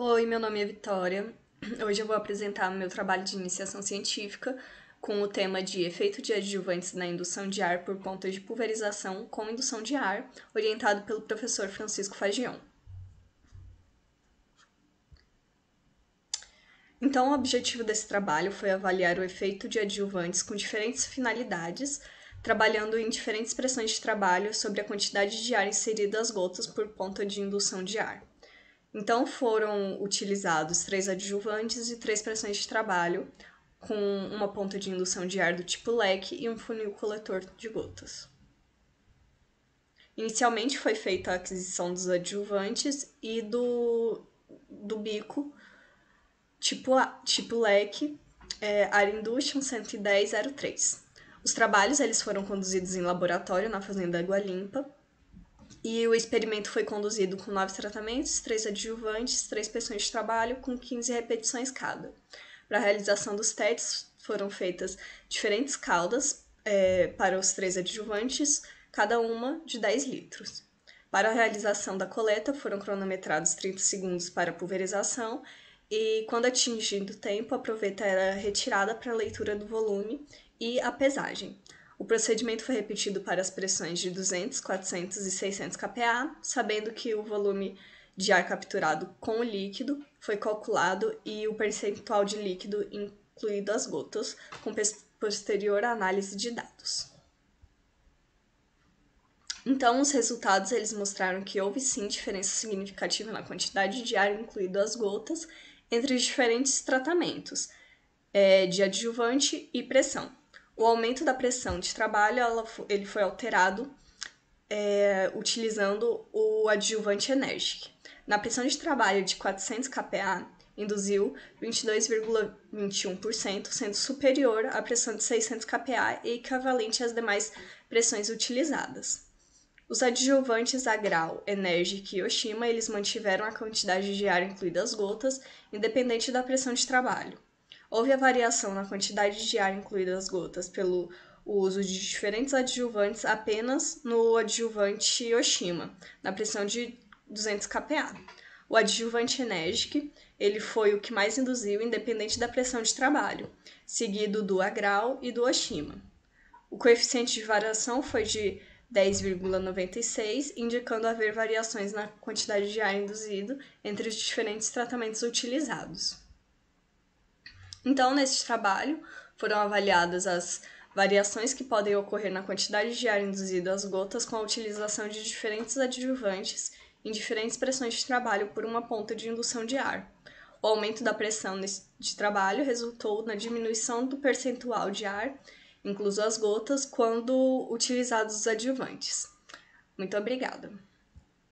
Oi, meu nome é Vitória. Hoje eu vou apresentar meu trabalho de iniciação científica com o tema de efeito de adjuvantes na indução de ar por pontas de pulverização com indução de ar, orientado pelo professor Francisco Fagion. Então, o objetivo desse trabalho foi avaliar o efeito de adjuvantes com diferentes finalidades, trabalhando em diferentes pressões de trabalho sobre a quantidade de ar inserida às gotas por ponta de indução de ar. Então foram utilizados três adjuvantes e três pressões de trabalho, com uma ponta de indução de ar do tipo leque e um funil coletor de gotas. Inicialmente foi feita a aquisição dos adjuvantes e do, do bico tipo, tipo leque é, Air 110 11003. Os trabalhos eles foram conduzidos em laboratório na Fazenda Água Limpa e o experimento foi conduzido com nove tratamentos, três adjuvantes, três pessoas de trabalho, com 15 repetições cada. Para a realização dos testes, foram feitas diferentes caldas é, para os três adjuvantes, cada uma de 10 litros. Para a realização da coleta, foram cronometrados 30 segundos para pulverização e, quando atingido o tempo, a proveta era retirada para a leitura do volume e a pesagem. O procedimento foi repetido para as pressões de 200, 400 e 600 kPa, sabendo que o volume de ar capturado com o líquido foi calculado e o percentual de líquido incluído as gotas, com posterior análise de dados. Então, os resultados eles mostraram que houve sim diferença significativa na quantidade de ar incluído as gotas entre os diferentes tratamentos é, de adjuvante e pressão o aumento da pressão de trabalho ela, ele foi alterado é, utilizando o adjuvante enérgico. Na pressão de trabalho de 400 kPa, induziu 22,21%, sendo superior à pressão de 600 kPa e equivalente às demais pressões utilizadas. Os adjuvantes agral, Energic e Yoshima, eles mantiveram a quantidade de ar incluídas as gotas, independente da pressão de trabalho. Houve a variação na quantidade de ar incluída nas gotas pelo uso de diferentes adjuvantes apenas no adjuvante Yoshima, na pressão de 200 kPa. O adjuvante Energic, ele foi o que mais induziu, independente da pressão de trabalho, seguido do Agral e do Oshima. O coeficiente de variação foi de 10,96, indicando haver variações na quantidade de ar induzido entre os diferentes tratamentos utilizados. Então, neste trabalho, foram avaliadas as variações que podem ocorrer na quantidade de ar induzido às gotas com a utilização de diferentes adjuvantes em diferentes pressões de trabalho por uma ponta de indução de ar. O aumento da pressão de trabalho resultou na diminuição do percentual de ar, incluso as gotas, quando utilizados os adjuvantes. Muito obrigada.